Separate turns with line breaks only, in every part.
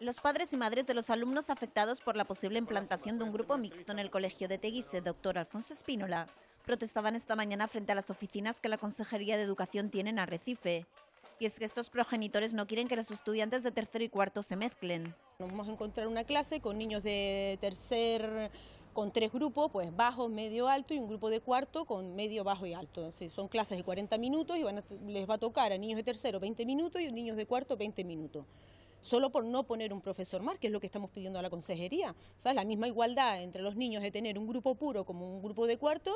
Los padres y madres de los alumnos afectados por la posible implantación de un grupo mixto en el colegio de Teguise, doctor Alfonso Espínola, protestaban esta mañana frente a las oficinas que la Consejería de Educación tiene en Arrecife. Y es que estos progenitores no quieren que los estudiantes de tercero y cuarto se mezclen.
Nos vamos a encontrar una clase con niños de tercer, con tres grupos, pues bajo, medio, alto y un grupo de cuarto con medio, bajo y alto. son clases de 40 minutos y les va a tocar a niños de tercero 20 minutos y a niños de cuarto 20 minutos solo por no poner un profesor más, que es lo que estamos pidiendo a la consejería. ¿sabes? La misma igualdad entre los niños de tener un grupo puro como un grupo de cuarto,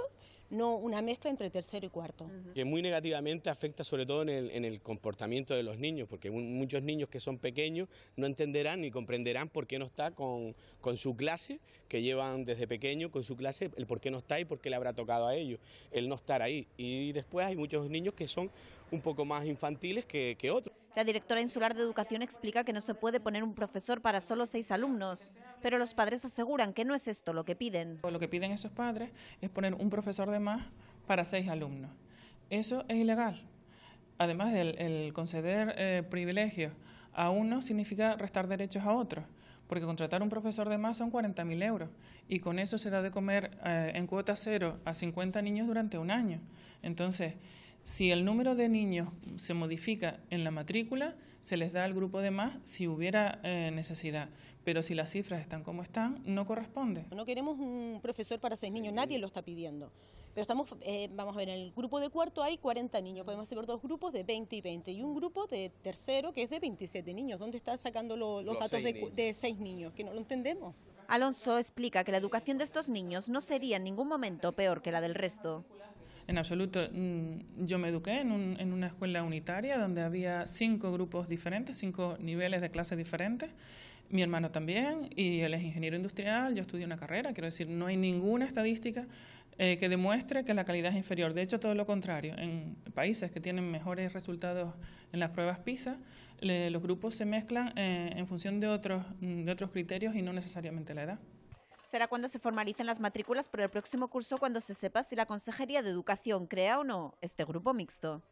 no una mezcla entre tercero y cuarto.
Que muy negativamente afecta sobre todo en el, comportamiento de los niños, porque muchos niños que son pequeños no entenderán ni comprenderán por qué no está con, su clase, que llevan desde pequeño con su clase, el por qué no está y por qué le habrá tocado a ellos, el no estar ahí. Y después hay muchos niños que son un poco más infantiles que, que otros. La directora insular de educación explica que no se puede poner
un profesor para solo seis alumnos, pero los padres aseguran que no es esto lo que piden.
Lo que piden
esos padres es poner un profesor de más para seis alumnos. Eso es ilegal. Además, el, conceder eh, privilegios a uno significa restar derechos a otros porque contratar un profesor de más son 40.000 mil euros y con eso se da de comer eh, en cuota cero a 50 niños durante un año. Entonces, si el número de niños se modifica en la matrícula, se les da al grupo de más si hubiera eh, necesidad. Pero si las cifras están como están, no corresponde.
No queremos un profesor para seis niños, nadie lo está pidiendo. Pero estamos, eh, vamos a ver, en el grupo de cuarto hay 40 niños, podemos hacer dos grupos de 20 y 20, y un grupo de tercero que es de 27 niños. ¿Dónde están sacando los,
datos de, de seis niños? Que no lo entendemos. Alonso explica que la educación de estos niños no sería en ningún momento peor que la del resto.
En absoluto. Mm, yo me eduqué en, un, en, una escuela unitaria donde había cinco grupos diferentes, cinco niveles de clases diferentes. Mi hermano también, y él es ingeniero industrial, yo estudié una carrera, quiero decir, no hay ninguna estadística eh, que demuestre que la calidad es inferior. De hecho, todo lo contrario. En países que tienen mejores resultados en las pruebas PISA, los grupos se mezclan eh, en función de otros, de otros criterios y no necesariamente la edad. Será cuando se formalicen las matrículas
para el próximo curso cuando se sepa si la Consejería de Educación crea o no este grupo mixto.